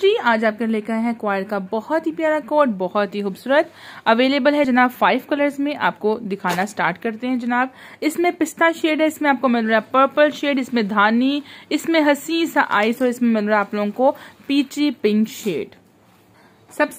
जी आज आपके लेकर है क्वायर का बहुत ही प्यारा कोट बहुत ही खूबसूरत अवेलेबल है जनाब फाइव कलर्स में आपको दिखाना स्टार्ट करते हैं जनाब इसमें पिस्ता शेड है इसमें आपको मिल रहा है पर्पल शेड इसमें धानी इसमें हसी सा आइस और इसमें मिल रहा है आप लोगों को पीची पिंक शेड सब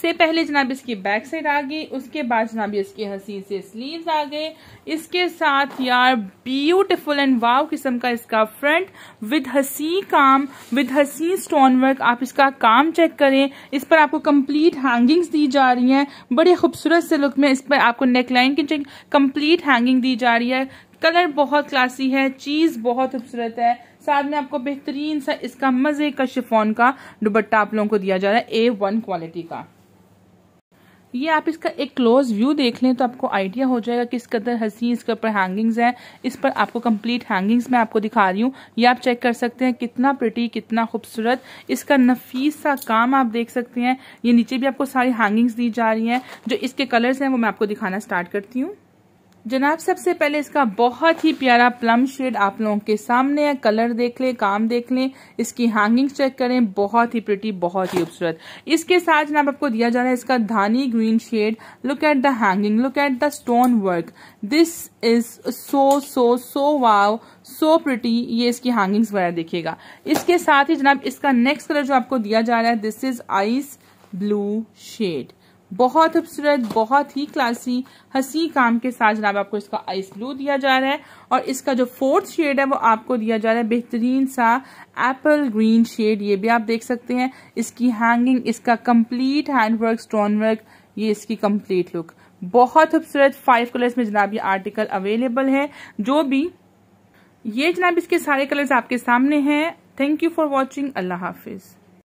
से पहले जनाब इसकी बैक साइड आ गई उसके बाद जनाब इसके हसीन से स्लीव्स आ गए इसके साथ यार ब्यूटीफुल एंड वाव किस्म का इसका फ्रंट विद हसी काम विद हसी स्टोन वर्क आप इसका काम चेक करें इस पर आपको कंप्लीट हैंगिंग्स दी जा रही हैं बड़े खूबसूरत से लुक में इस पर आपको नेकलाइन की कंप्लीट हैंगिंग दी जा रही है कलर बहुत क्लासी है चीज़ बहुत खूबसूरत है साथ में आपको बेहतरीन सा इसका मज़े का शिफोन का दुबट्टा आप लोगों को दिया जा रहा है ए वन क्वालिटी का ये आप इसका एक क्लोज व्यू देख लें तो आपको आइडिया हो जाएगा किस कदर हसी इसके ऊपर हैंगिंग्स हैं इस पर आपको कंप्लीट हैंगिंग्स मैं आपको दिखा रही हूँ ये आप चेक कर सकते हैं कितना प्रिटी कितना खूबसूरत इसका नफीस सा काम आप देख सकते हैं ये नीचे भी आपको सारी हैंगिंग्स दी जा रही हैं जो इसके कलर्स हैं वो मैं आपको दिखाना स्टार्ट करती हूँ जनाब सबसे पहले इसका बहुत ही प्यारा प्लम शेड आप लोगों के सामने है कलर देख लें काम देख लें इसकी हैंगिंग चेक करें बहुत ही प्रिटी बहुत ही खूबसूरत इसके साथ जनाब आपको दिया जा रहा है इसका धानी green shade look at the hanging look at the stone work this is so so so wow so pretty ये इसकी हैंगिंग्स वगैरह देखिएगा इसके साथ ही जनाब इसका नेक्स्ट कलर जो आपको दिया जा रहा है this is ice blue shade बहुत खूबसूरत बहुत ही क्लासी हसी काम के साथ जनाब आपको इसका आइस ब्लू दिया जा रहा है और इसका जो फोर्थ शेड है वो आपको दिया जा रहा है बेहतरीन सा एप्पल ग्रीन शेड ये भी आप देख सकते हैं इसकी हैंगिंग इसका कंप्लीट हैंडवर्क स्टोन वर्क ये इसकी कंप्लीट लुक बहुत खूबसूरत फाइव कलर्स में जनाब ये आर्टिकल अवेलेबल है जो भी ये जनाब इसके सारे कलर्स आपके सामने हैं थैंक यू फॉर वॉचिंग अल्लाह हाफिज़